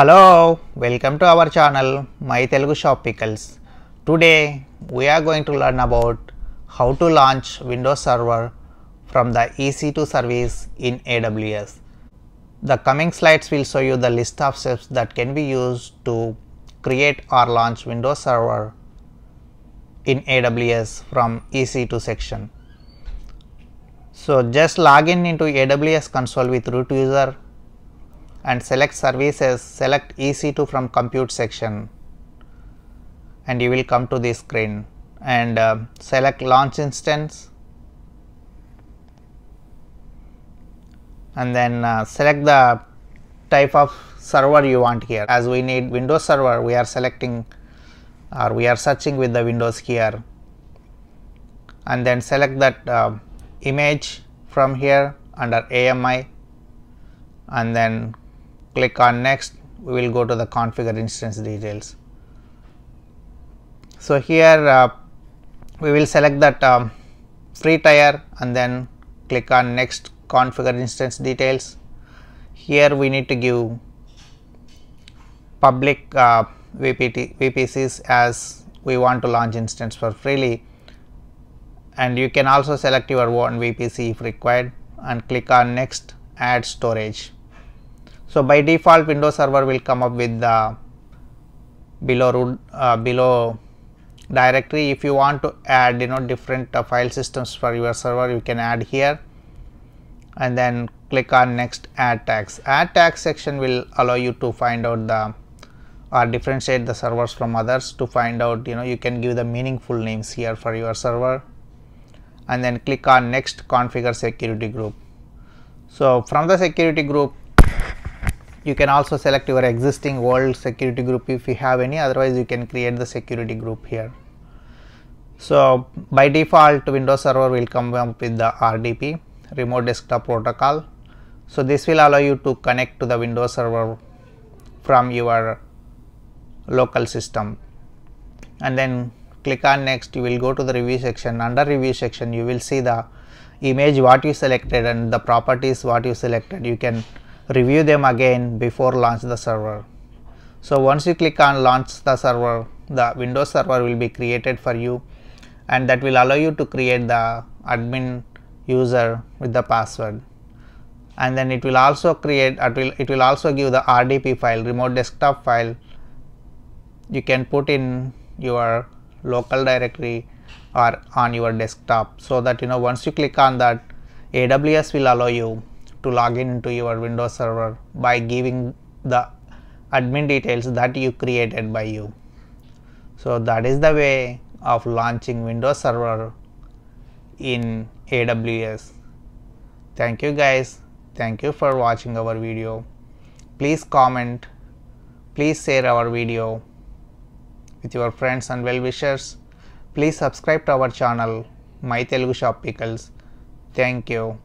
Hello, welcome to our channel My Telugu Shop Pickles. Today we are going to learn about how to launch Windows Server from the EC2 service in AWS. The coming slides will show you the list of steps that can be used to create or launch Windows Server in AWS from EC2 section. So just log in into AWS console with root user and select services select EC2 from compute section and you will come to this screen and uh, select launch instance and then uh, select the type of server you want here as we need windows server we are selecting or we are searching with the windows here and then select that uh, image from here under AMI and then click on next we will go to the configure instance details. So, here uh, we will select that um, free Tier and then click on next configure instance details. Here we need to give public uh, VPT, VPCs as we want to launch instance for freely and you can also select your own VPC if required and click on next add storage. So, by default Windows Server will come up with the below root uh, below directory. If you want to add you know different uh, file systems for your server you can add here and then click on next add tags. Add tags section will allow you to find out the or differentiate the servers from others to find out you know you can give the meaningful names here for your server and then click on next configure security group. So, from the security group you can also select your existing world security group if you have any otherwise you can create the security group here. So by default Windows Server will come up with the RDP remote desktop protocol. So this will allow you to connect to the Windows Server from your local system and then click on next you will go to the review section under review section you will see the image what you selected and the properties what you selected you can review them again before launch the server. So once you click on launch the server, the Windows server will be created for you and that will allow you to create the admin user with the password and then it will also create it will, it will also give the RDP file remote desktop file you can put in your local directory or on your desktop so that you know once you click on that AWS will allow you to log in to your Windows server by giving the admin details that you created by you. So that is the way of launching Windows Server in AWS. Thank you guys. Thank you for watching our video. Please comment. Please share our video with your friends and well-wishers. Please subscribe to our channel, My Telugu Shop Pickles. Thank you.